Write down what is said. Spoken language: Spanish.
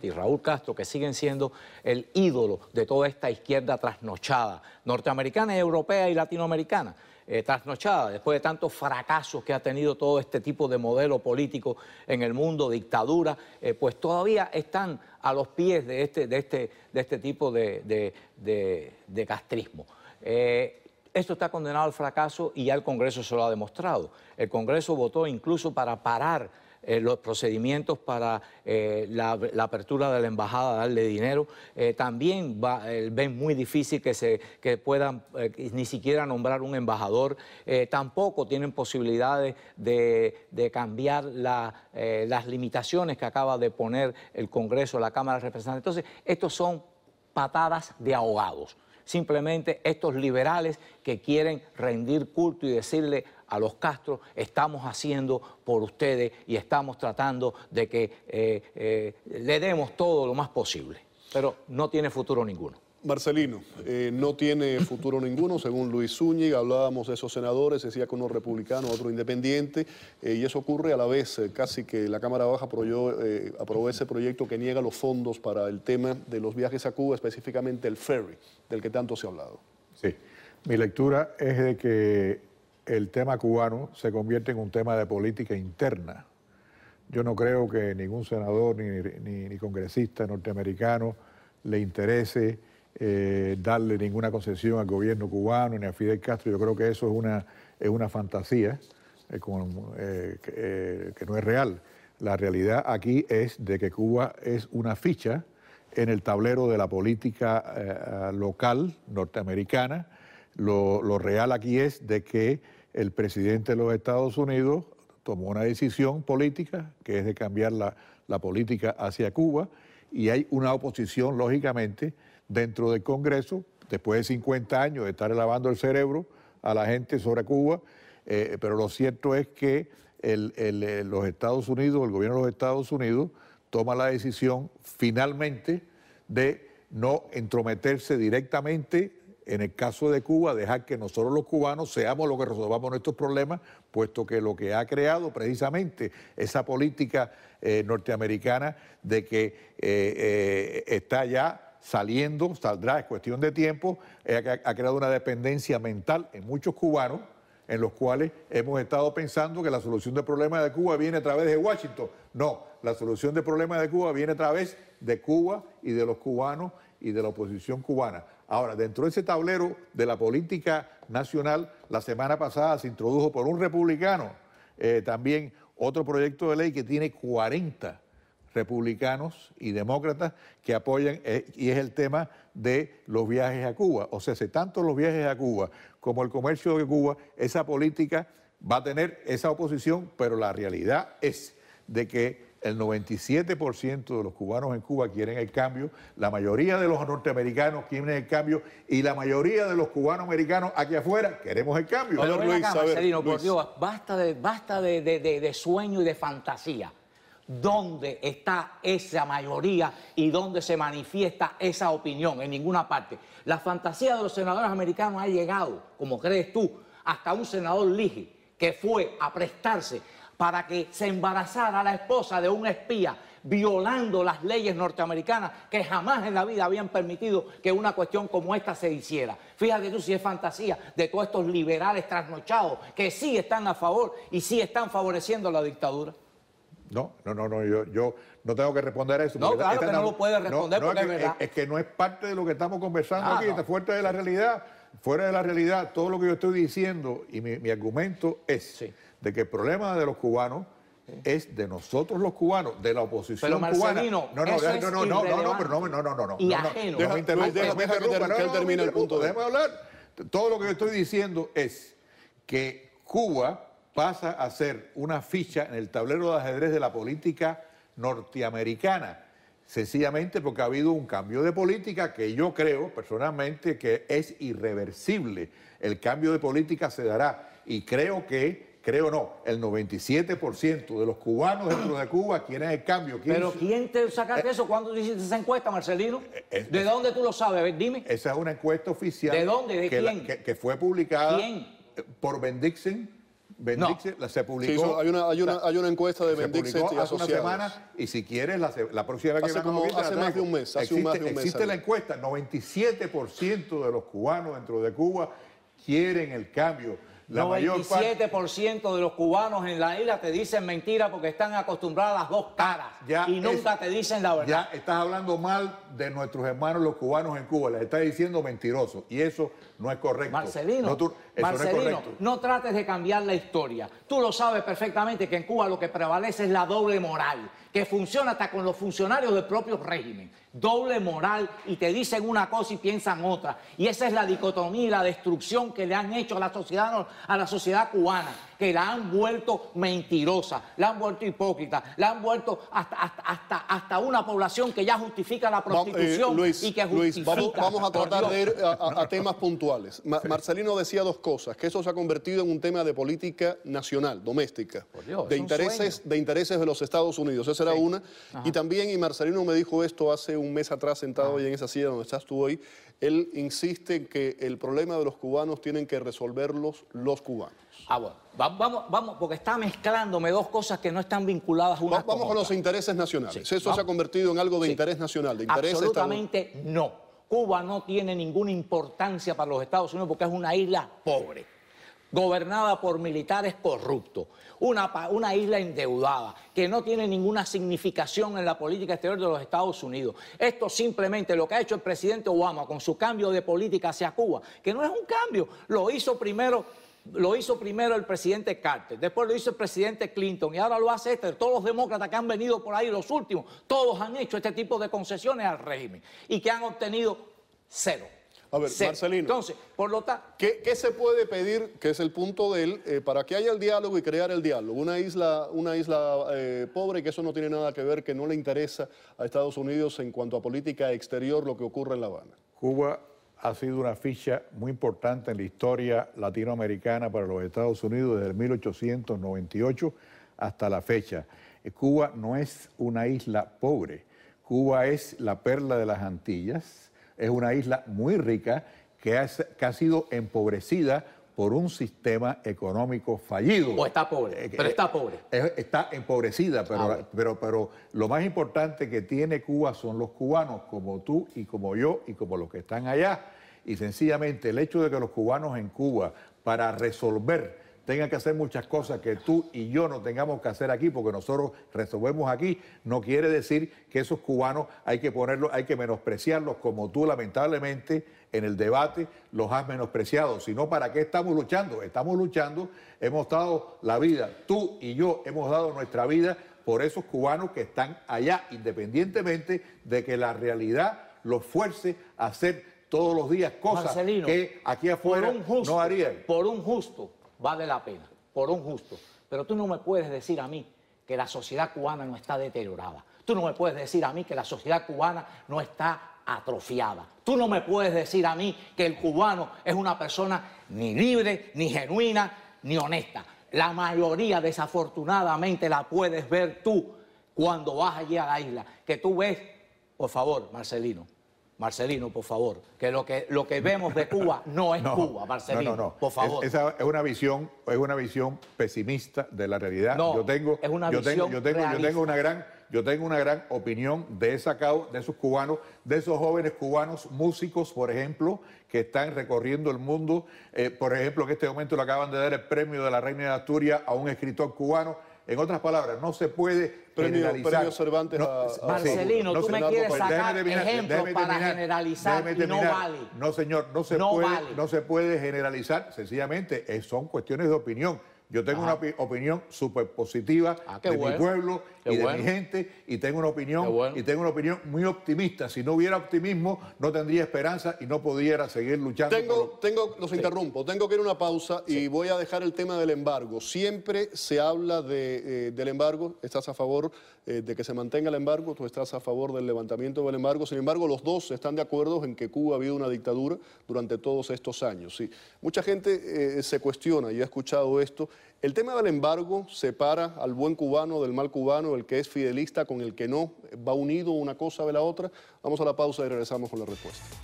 y Raúl Castro, que siguen siendo el ídolo de toda esta izquierda trasnochada, norteamericana, europea y latinoamericana, eh, trasnochada, después de tantos fracasos que ha tenido todo este tipo de modelo político en el mundo, dictadura, eh, pues todavía están a los pies de este, de este, de este tipo de, castrismo. Eh, esto está condenado al fracaso y ya el Congreso se lo ha demostrado. El Congreso votó incluso para parar eh, los procedimientos para eh, la, apertura de la embajada, darle dinero. Eh, también ven muy difícil que, se, puedan ni siquiera nombrar un embajador. tampoco tienen posibilidades de, cambiar las limitaciones que acaba de poner el Congreso, la Cámara de Representantes. Entonces, estos son patadas de ahogados simplemente estos liberales que quieren rendir culto y decirle a los Castro, estamos haciendo por ustedes y estamos tratando de que eh, eh, le demos todo lo más posible. Pero no tiene futuro ninguno. Marcelino, eh, no tiene futuro ninguno, según Luis Zúñiga, hablábamos de esos senadores, decía que uno republicano, otro independiente, eh, y eso ocurre a la vez, eh, casi que la Cámara Baja aprobó ese proyecto que niega los fondos para el tema de los viajes a Cuba, específicamente el ferry, del que tanto se ha hablado. Sí, mi lectura es de que el tema cubano se convierte en un tema de política interna. Yo no creo que ningún senador ni congresista norteamericano le interese eh, darle ninguna concesión al gobierno cubano ni a Fidel Castro. Yo creo que eso es una, es una fantasía eh, eh, que, no es real. La realidad aquí es de que Cuba es una ficha en el tablero de la política local norteamericana. Lo, real aquí es de que el presidente de los Estados Unidos tomó una decisión política, que es de cambiar la, la política hacia Cuba, y hay una oposición, lógicamente, dentro del Congreso, después de 50 años de estar lavando el cerebro a la gente sobre Cuba, eh, pero lo cierto es que el, eh, los Estados Unidos, el gobierno de los Estados Unidos, toma la decisión finalmente de no entrometerse directamente en el caso de Cuba, dejar que nosotros los cubanos seamos los que resolvamos nuestros problemas, puesto que lo que ha creado precisamente esa política eh, norteamericana de que está ya saliendo, saldrá, es cuestión de tiempo, eh, ha, creado una dependencia mental en muchos cubanos, en los cuales hemos estado pensando que la solución del problema de Cuba viene a través de Washington. No, la solución del problema de Cuba viene a través de Cuba y de los cubanos y de la oposición cubana. Ahora, dentro de ese tablero de la política nacional, la semana pasada se introdujo por un republicano eh, también otro proyecto de ley que tiene 40 republicanos y demócratas que apoyan, eh, y es el tema de los viajes a Cuba. O sea, si tanto los viajes a Cuba como el comercio de Cuba, esa política va a tener esa oposición, pero la realidad es de que el 97% de los cubanos en Cuba quieren el cambio, la mayoría de los norteamericanos quieren el cambio y la mayoría de los cubanos americanos aquí afuera queremos el cambio. por Dios, basta de, basta de sueño y de fantasía dónde está esa mayoría y dónde se manifiesta esa opinión, en ninguna parte. La fantasía de los senadores americanos ha llegado, como crees tú, hasta un senador Ligi, que fue a prestarse para que se embarazara la esposa de un espía, violando las leyes norteamericanas que jamás en la vida habían permitido que una cuestión como esta se hiciera. Fíjate tú si es fantasía de todos estos liberales trasnochados que sí están a favor y sí están favoreciendo la dictadura. No, no, no, yo, no tengo que responder a eso. No, claro que no lo puede responder porque es, que, no es parte de lo que estamos conversando aquí, está fuerte de la realidad. Fuera de la realidad, todo lo que yo estoy diciendo y mi, argumento es de que el problema de los cubanos es de nosotros los cubanos, de la oposición pero cubana. No, no, no, no, no, no, pero no, Y ajeno. No, pasa a ser una ficha en el tablero de ajedrez de la política norteamericana, sencillamente porque ha habido un cambio de política que yo creo personalmente que es irreversible. El cambio de política se dará y creo que, creo no, el 97% de los cubanos dentro de Cuba quieren el cambio. Pero ¿quién te sacaste eh, eso? ¿Cuándo hiciste esa encuesta, Marcelino? Eh, eh, ¿De dónde tú lo sabes? A ver, dime. Esa es una encuesta oficial. ¿De dónde? ¿De quién? que, fue publicada ¿Quién? por Bendixen Bendixet se publicó. hay, una, hay, una, hay, una, encuesta de Bendixet y hace una semana, y si quieres, la, la próxima vez que hace, como, hace más de un mes. Hace más de un mes, existe la encuesta, 97% de los cubanos dentro de Cuba quieren el cambio la 97% de los cubanos en la isla te dicen mentira porque están acostumbrados a las dos caras y nunca te dicen la verdad. Ya estás hablando mal de nuestros hermanos los cubanos en Cuba, les estás diciendo mentirosos y eso no es correcto. Marcelino, no trates de cambiar la historia. Tú lo sabes perfectamente que en Cuba lo que prevalece es la doble moral, que funciona hasta con los funcionarios del propio régimen doble moral y te dicen una cosa y piensan otra. Y esa es la dicotomía y la destrucción que le han hecho a la sociedad, a la sociedad cubana que la han vuelto mentirosa, la han vuelto hipócrita, la han vuelto hasta, hasta, hasta, una población que ya justifica la eh, prostitución y que justifica... vamos, a tratar de ir a, temas puntuales. Marcelino decía dos cosas, que eso se ha convertido en un tema de política nacional, doméstica, de, intereses, de intereses de los Estados Unidos, esa era una. Y también, y Marcelino me dijo esto hace un mes atrás sentado hoy ah. en esa silla donde estás tú hoy, él insiste en que el problema de los cubanos tienen que resolverlos los cubanos. Ah, bueno. vamos, vamos, porque está mezclándome dos cosas que no están vinculadas una Vamos con, a los intereses nacionales. Eso se ha convertido en algo de interés nacional, de interés Absolutamente no. Cuba no tiene ninguna importancia para los Estados Unidos porque es una isla pobre gobernada por militares corruptos, una, isla endeudada, que no tiene ninguna significación en la política exterior de los Estados Unidos. Esto simplemente lo que ha hecho el presidente Obama con su cambio de política hacia Cuba, que no es un cambio, lo hizo primero lo hizo primero el presidente Carter, después lo hizo el presidente Clinton y ahora lo hace este. Todos los demócratas que han venido por ahí, los últimos, todos han hecho este tipo de concesiones al régimen y que han obtenido cero. A ver, Marcelino. Entonces, por lo tanto... ¿qué, se puede pedir, que es el punto de él, eh, para que haya el diálogo y crear el diálogo? Una isla, una isla eh, pobre, que eso no tiene nada que ver, que no le interesa a Estados Unidos en cuanto a política exterior lo que ocurre en La Habana. Cuba ha sido una ficha muy importante en la historia latinoamericana para los Estados Unidos desde 1898 hasta la fecha. Eh, Cuba no es una isla pobre, Cuba es la perla de las Antillas, es una isla muy rica que, ha sido empobrecida por un sistema económico fallido. O está pobre, eh, pero eh, está pobre. está empobrecida, pero, ah, pero, pero lo más importante que tiene Cuba son los cubanos, como tú y como yo y como los que están allá. Y sencillamente el hecho de que los cubanos en Cuba, para resolver tenga que hacer muchas cosas que tú y yo no tengamos que hacer aquí, porque nosotros resolvemos aquí, no quiere decir que esos cubanos hay que ponerlos, hay que menospreciarlos, como tú lamentablemente en el debate los has menospreciado, sino para qué estamos luchando. Estamos luchando, hemos dado la vida, tú y yo hemos dado nuestra vida por esos cubanos que están allá, independientemente de que la realidad los fuerce a hacer todos los días cosas que aquí afuera no harían. Por un justo, vale la pena, por un justo. Pero tú no me puedes decir a mí que la sociedad cubana no está deteriorada. Tú no me puedes decir a mí que la sociedad cubana no está atrofiada. Tú no me puedes decir a mí que el cubano es una persona ni libre, ni genuina, ni honesta. La mayoría, desafortunadamente, la puedes ver tú cuando vas allí a la isla. Que tú ves, por favor, Marcelino, Marcelino, por favor, que lo que, lo que vemos de Cuba no es Cuba, Marcelino, por favor. Es, esa es una visión, es una visión pesimista de la realidad. yo tengo, una yo tengo, yo tengo, una gran yo tengo una gran opinión de esa de esos cubanos, de esos jóvenes cubanos músicos, por ejemplo, que están recorriendo el mundo. Eh, por ejemplo, en este momento le acaban de dar el premio de la Reina de Asturias a un escritor cubano en otras palabras, no se puede generalizar. Marcelino, tú me quieres pues, sacar ejemplos ejemplo para generalizar y no vale. No, señor, no se, puede, no se puede generalizar. Sencillamente, eh, son cuestiones de opinión. Yo tengo una opinión súper positiva ah, de mi pueblo y de mi gente y tengo una opinión y tengo una opinión muy optimista. Si no hubiera optimismo, no tendría esperanza y no pudiera seguir luchando. Tengo, tengo los interrumpo, tengo que ir a una pausa y voy a dejar el tema del embargo. Siempre se habla eh, del embargo, estás a favor eh, de que se mantenga el embargo, tú estás a favor del levantamiento del embargo. Sin embargo, los dos están de acuerdo en que Cuba ha habido una dictadura durante todos estos años. Mucha gente eh, se cuestiona, y he escuchado esto, el tema del embargo separa al buen cubano del mal cubano, el que es fidelista con el que no, va unido una cosa de la otra. Vamos a la pausa y regresamos con la respuesta.